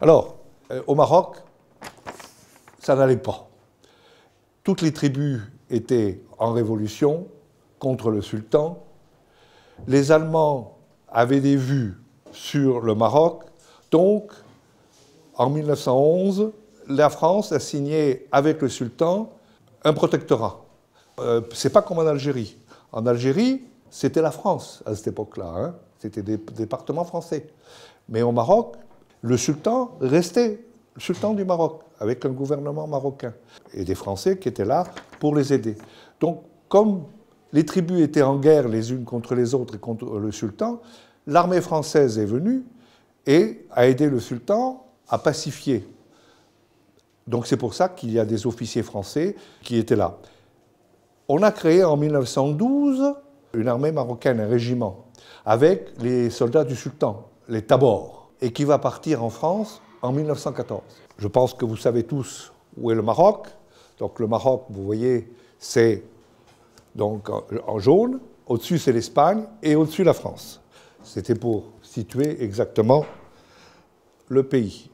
Alors, euh, au Maroc, ça n'allait pas. Toutes les tribus étaient en révolution contre le sultan. Les Allemands avaient des vues sur le Maroc. Donc, en 1911, la France a signé avec le sultan un protectorat. Euh, Ce n'est pas comme en Algérie. En Algérie, c'était la France à cette époque-là. Hein. C'était des départements français. Mais au Maroc, le sultan restait le sultan du Maroc, avec un gouvernement marocain, et des Français qui étaient là pour les aider. Donc, comme les tribus étaient en guerre les unes contre les autres et contre le sultan, l'armée française est venue et a aidé le sultan à pacifier. Donc c'est pour ça qu'il y a des officiers français qui étaient là. On a créé en 1912 une armée marocaine, un régiment, avec les soldats du sultan, les Tabors et qui va partir en France en 1914. Je pense que vous savez tous où est le Maroc. Donc le Maroc, vous voyez, c'est donc en jaune. Au-dessus, c'est l'Espagne et au-dessus, la France. C'était pour situer exactement le pays.